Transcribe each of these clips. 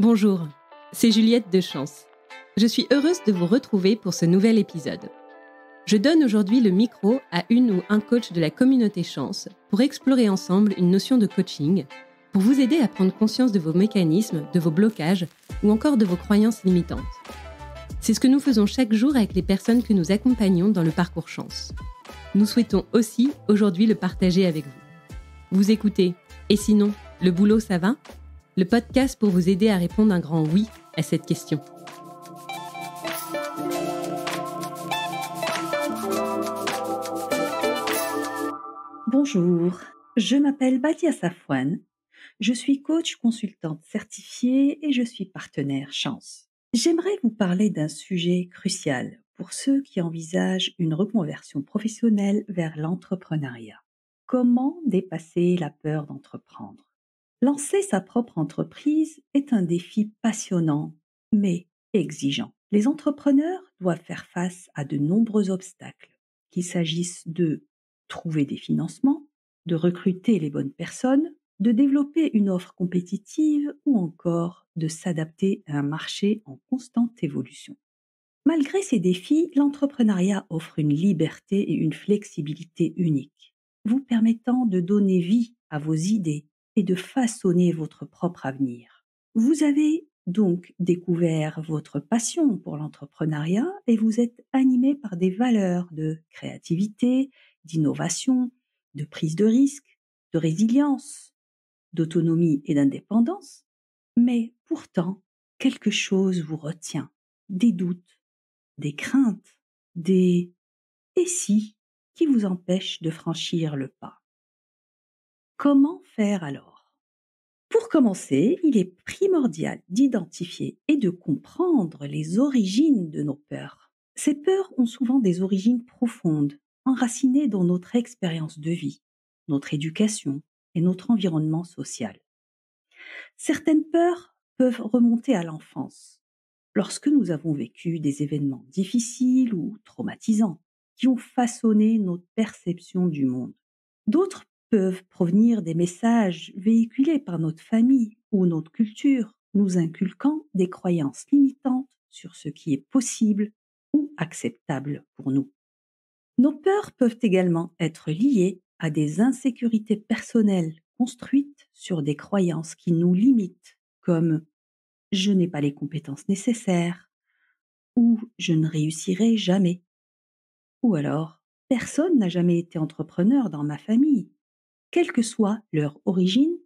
Bonjour, c'est Juliette de Chance. Je suis heureuse de vous retrouver pour ce nouvel épisode. Je donne aujourd'hui le micro à une ou un coach de la communauté Chance pour explorer ensemble une notion de coaching, pour vous aider à prendre conscience de vos mécanismes, de vos blocages ou encore de vos croyances limitantes. C'est ce que nous faisons chaque jour avec les personnes que nous accompagnons dans le parcours Chance. Nous souhaitons aussi aujourd'hui le partager avec vous. Vous écoutez Et sinon, le boulot, ça va le podcast pour vous aider à répondre un grand oui à cette question. Bonjour, je m'appelle Badia Safouane. Je suis coach consultante certifiée et je suis partenaire Chance. J'aimerais vous parler d'un sujet crucial pour ceux qui envisagent une reconversion professionnelle vers l'entrepreneuriat. Comment dépasser la peur d'entreprendre Lancer sa propre entreprise est un défi passionnant, mais exigeant. Les entrepreneurs doivent faire face à de nombreux obstacles, qu'il s'agisse de trouver des financements, de recruter les bonnes personnes, de développer une offre compétitive ou encore de s'adapter à un marché en constante évolution. Malgré ces défis, l'entrepreneuriat offre une liberté et une flexibilité uniques, vous permettant de donner vie à vos idées, et de façonner votre propre avenir. Vous avez donc découvert votre passion pour l'entrepreneuriat et vous êtes animé par des valeurs de créativité, d'innovation, de prise de risque, de résilience, d'autonomie et d'indépendance. Mais pourtant, quelque chose vous retient, des doutes, des craintes, des et si qui vous empêchent de franchir le pas. Comment faire alors Pour commencer, il est primordial d'identifier et de comprendre les origines de nos peurs. Ces peurs ont souvent des origines profondes, enracinées dans notre expérience de vie, notre éducation et notre environnement social. Certaines peurs peuvent remonter à l'enfance, lorsque nous avons vécu des événements difficiles ou traumatisants qui ont façonné notre perception du monde. D'autres peuvent provenir des messages véhiculés par notre famille ou notre culture, nous inculquant des croyances limitantes sur ce qui est possible ou acceptable pour nous. Nos peurs peuvent également être liées à des insécurités personnelles construites sur des croyances qui nous limitent, comme je n'ai pas les compétences nécessaires, ou je ne réussirai jamais, ou alors personne n'a jamais été entrepreneur dans ma famille, quelle que soit leur origine,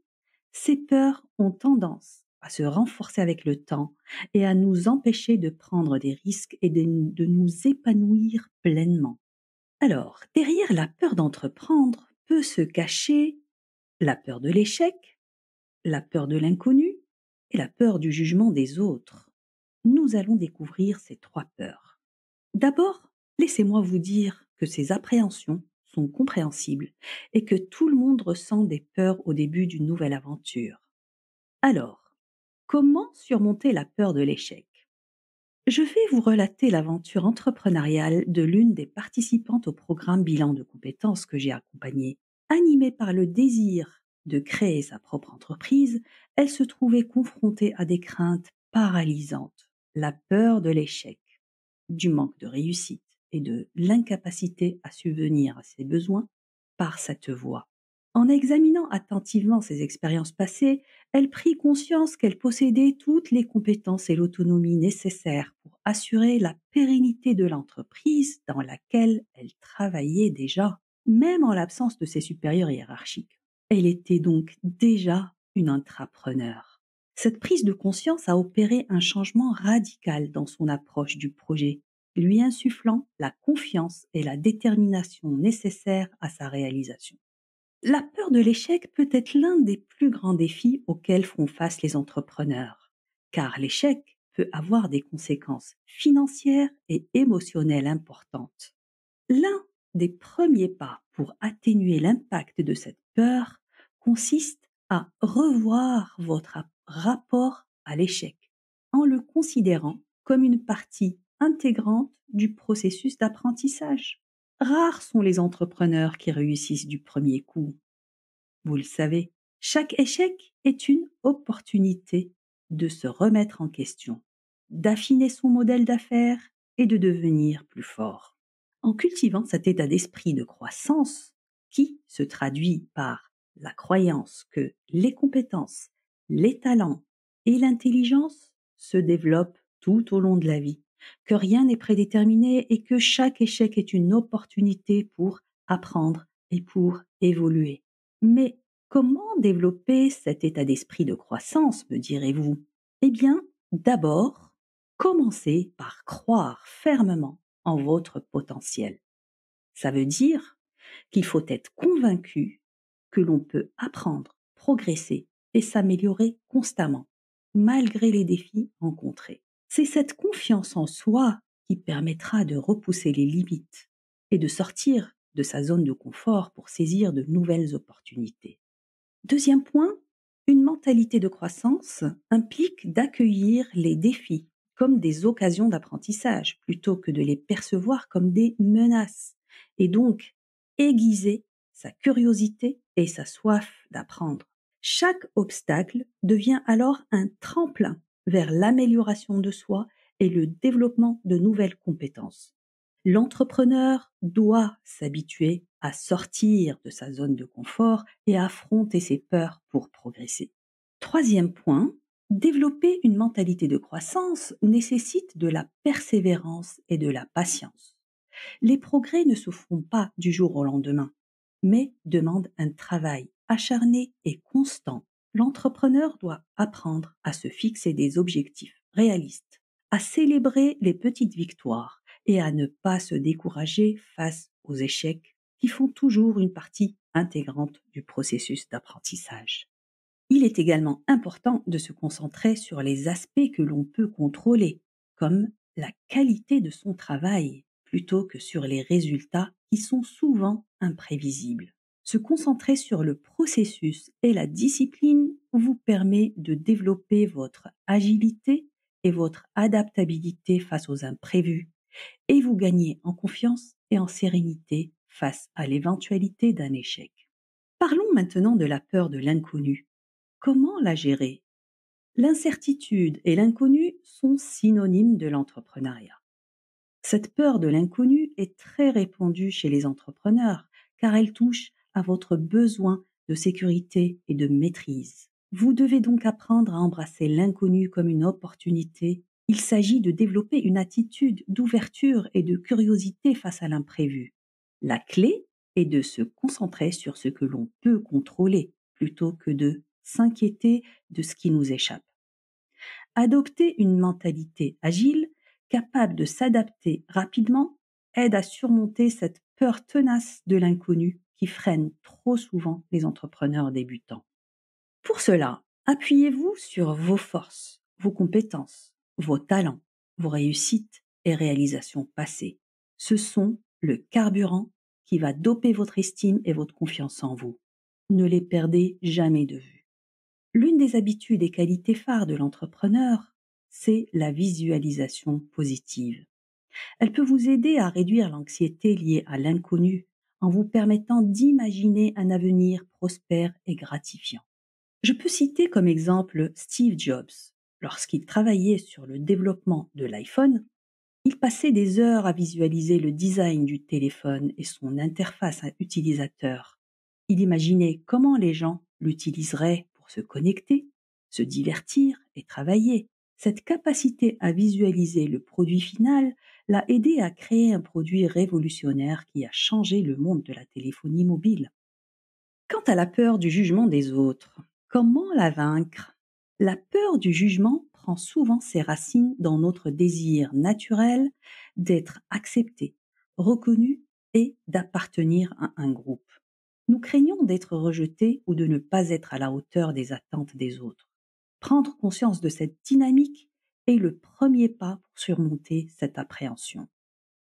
ces peurs ont tendance à se renforcer avec le temps et à nous empêcher de prendre des risques et de, de nous épanouir pleinement. Alors, derrière la peur d'entreprendre peut se cacher la peur de l'échec, la peur de l'inconnu et la peur du jugement des autres. Nous allons découvrir ces trois peurs. D'abord, laissez-moi vous dire que ces appréhensions sont compréhensibles et que tout le monde ressent des peurs au début d'une nouvelle aventure. Alors, comment surmonter la peur de l'échec Je vais vous relater l'aventure entrepreneuriale de l'une des participantes au programme bilan de compétences que j'ai accompagné. Animée par le désir de créer sa propre entreprise, elle se trouvait confrontée à des craintes paralysantes, la peur de l'échec, du manque de réussite, et de l'incapacité à subvenir à ses besoins par cette voie. En examinant attentivement ses expériences passées, elle prit conscience qu'elle possédait toutes les compétences et l'autonomie nécessaires pour assurer la pérennité de l'entreprise dans laquelle elle travaillait déjà, même en l'absence de ses supérieurs hiérarchiques. Elle était donc déjà une entrepreneur. Cette prise de conscience a opéré un changement radical dans son approche du projet lui insufflant la confiance et la détermination nécessaires à sa réalisation. La peur de l'échec peut être l'un des plus grands défis auxquels font face les entrepreneurs, car l'échec peut avoir des conséquences financières et émotionnelles importantes. L'un des premiers pas pour atténuer l'impact de cette peur consiste à revoir votre rapport à l'échec, en le considérant comme une partie intégrante du processus d'apprentissage. Rares sont les entrepreneurs qui réussissent du premier coup. Vous le savez, chaque échec est une opportunité de se remettre en question, d'affiner son modèle d'affaires et de devenir plus fort. En cultivant cet état d'esprit de croissance, qui se traduit par la croyance que les compétences, les talents et l'intelligence se développent tout au long de la vie, que rien n'est prédéterminé et que chaque échec est une opportunité pour apprendre et pour évoluer. Mais comment développer cet état d'esprit de croissance, me direz-vous Eh bien, d'abord, commencez par croire fermement en votre potentiel. Ça veut dire qu'il faut être convaincu que l'on peut apprendre, progresser et s'améliorer constamment, malgré les défis rencontrés. C'est cette confiance en soi qui permettra de repousser les limites et de sortir de sa zone de confort pour saisir de nouvelles opportunités. Deuxième point, une mentalité de croissance implique d'accueillir les défis comme des occasions d'apprentissage plutôt que de les percevoir comme des menaces et donc aiguiser sa curiosité et sa soif d'apprendre. Chaque obstacle devient alors un tremplin vers l'amélioration de soi et le développement de nouvelles compétences. L'entrepreneur doit s'habituer à sortir de sa zone de confort et affronter ses peurs pour progresser. Troisième point, développer une mentalité de croissance nécessite de la persévérance et de la patience. Les progrès ne se font pas du jour au lendemain, mais demandent un travail acharné et constant l'entrepreneur doit apprendre à se fixer des objectifs réalistes, à célébrer les petites victoires et à ne pas se décourager face aux échecs qui font toujours une partie intégrante du processus d'apprentissage. Il est également important de se concentrer sur les aspects que l'on peut contrôler, comme la qualité de son travail, plutôt que sur les résultats qui sont souvent imprévisibles. Se concentrer sur le processus et la discipline vous permet de développer votre agilité et votre adaptabilité face aux imprévus, et vous gagnez en confiance et en sérénité face à l'éventualité d'un échec. Parlons maintenant de la peur de l'inconnu. Comment la gérer L'incertitude et l'inconnu sont synonymes de l'entrepreneuriat. Cette peur de l'inconnu est très répandue chez les entrepreneurs car elle touche votre besoin de sécurité et de maîtrise. Vous devez donc apprendre à embrasser l'inconnu comme une opportunité. Il s'agit de développer une attitude d'ouverture et de curiosité face à l'imprévu. La clé est de se concentrer sur ce que l'on peut contrôler plutôt que de s'inquiéter de ce qui nous échappe. Adopter une mentalité agile, capable de s'adapter rapidement, aide à surmonter cette peur tenace de l'inconnu qui freinent trop souvent les entrepreneurs débutants. Pour cela, appuyez-vous sur vos forces, vos compétences, vos talents, vos réussites et réalisations passées. Ce sont le carburant qui va doper votre estime et votre confiance en vous. Ne les perdez jamais de vue. L'une des habitudes et qualités phares de l'entrepreneur, c'est la visualisation positive. Elle peut vous aider à réduire l'anxiété liée à l'inconnu en vous permettant d'imaginer un avenir prospère et gratifiant. Je peux citer comme exemple Steve Jobs. Lorsqu'il travaillait sur le développement de l'iPhone, il passait des heures à visualiser le design du téléphone et son interface à utilisateur. Il imaginait comment les gens l'utiliseraient pour se connecter, se divertir et travailler. Cette capacité à visualiser le produit final l'a aidé à créer un produit révolutionnaire qui a changé le monde de la téléphonie mobile. Quant à la peur du jugement des autres, comment la vaincre La peur du jugement prend souvent ses racines dans notre désir naturel d'être accepté, reconnu et d'appartenir à un groupe. Nous craignons d'être rejetés ou de ne pas être à la hauteur des attentes des autres. Prendre conscience de cette dynamique est le premier pas pour surmonter cette appréhension.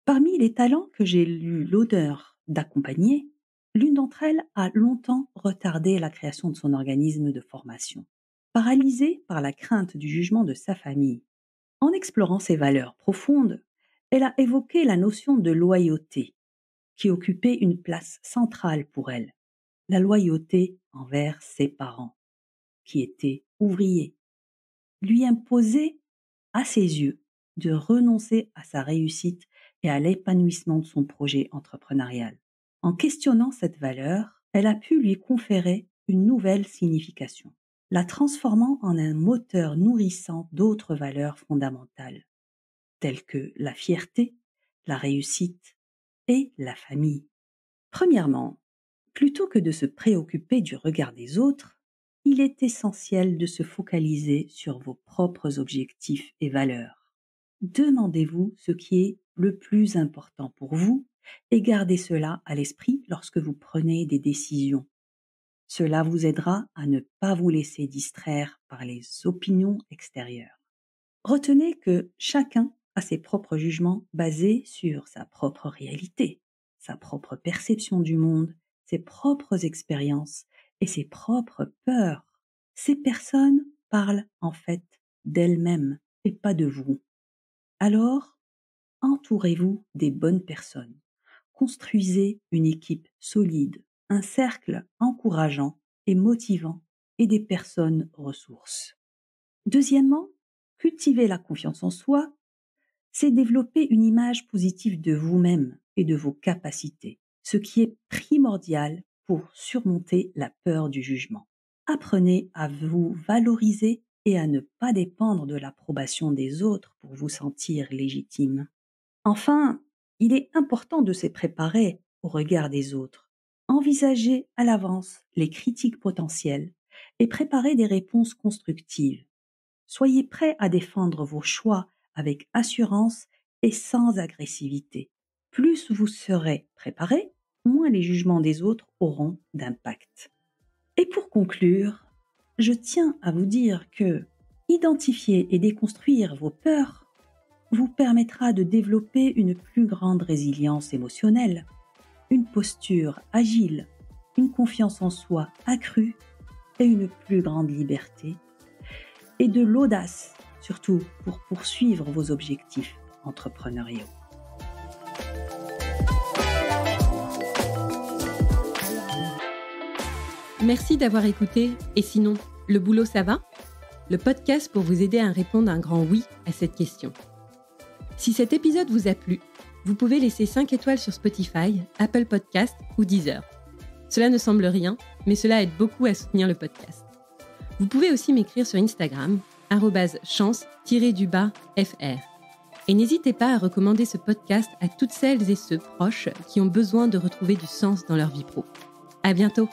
Parmi les talents que j'ai eu l'odeur d'accompagner, l'une d'entre elles a longtemps retardé la création de son organisme de formation, paralysée par la crainte du jugement de sa famille. En explorant ses valeurs profondes, elle a évoqué la notion de loyauté, qui occupait une place centrale pour elle, la loyauté envers ses parents, qui étaient ouvriers. Lui imposer à ses yeux, de renoncer à sa réussite et à l'épanouissement de son projet entrepreneurial. En questionnant cette valeur, elle a pu lui conférer une nouvelle signification, la transformant en un moteur nourrissant d'autres valeurs fondamentales, telles que la fierté, la réussite et la famille. Premièrement, plutôt que de se préoccuper du regard des autres, il est essentiel de se focaliser sur vos propres objectifs et valeurs. Demandez-vous ce qui est le plus important pour vous et gardez cela à l'esprit lorsque vous prenez des décisions. Cela vous aidera à ne pas vous laisser distraire par les opinions extérieures. Retenez que chacun a ses propres jugements basés sur sa propre réalité, sa propre perception du monde, ses propres expériences ses propres peurs. Ces personnes parlent en fait d'elles-mêmes et pas de vous. Alors, entourez-vous des bonnes personnes. Construisez une équipe solide, un cercle encourageant et motivant et des personnes ressources. Deuxièmement, cultiver la confiance en soi, c'est développer une image positive de vous-même et de vos capacités, ce qui est primordial pour surmonter la peur du jugement. Apprenez à vous valoriser et à ne pas dépendre de l'approbation des autres pour vous sentir légitime. Enfin, il est important de se préparer au regard des autres. Envisagez à l'avance les critiques potentielles et préparez des réponses constructives. Soyez prêt à défendre vos choix avec assurance et sans agressivité. Plus vous serez préparé, moins les jugements des autres auront d'impact. Et pour conclure, je tiens à vous dire que identifier et déconstruire vos peurs vous permettra de développer une plus grande résilience émotionnelle, une posture agile, une confiance en soi accrue et une plus grande liberté, et de l'audace surtout pour poursuivre vos objectifs entrepreneuriaux. Merci d'avoir écouté Et sinon, le boulot ça va Le podcast pour vous aider à répondre un grand oui à cette question. Si cet épisode vous a plu, vous pouvez laisser 5 étoiles sur Spotify, Apple Podcast ou Deezer. Cela ne semble rien, mais cela aide beaucoup à soutenir le podcast. Vous pouvez aussi m'écrire sur Instagram, chance-fr. Et n'hésitez pas à recommander ce podcast à toutes celles et ceux proches qui ont besoin de retrouver du sens dans leur vie pro. À bientôt!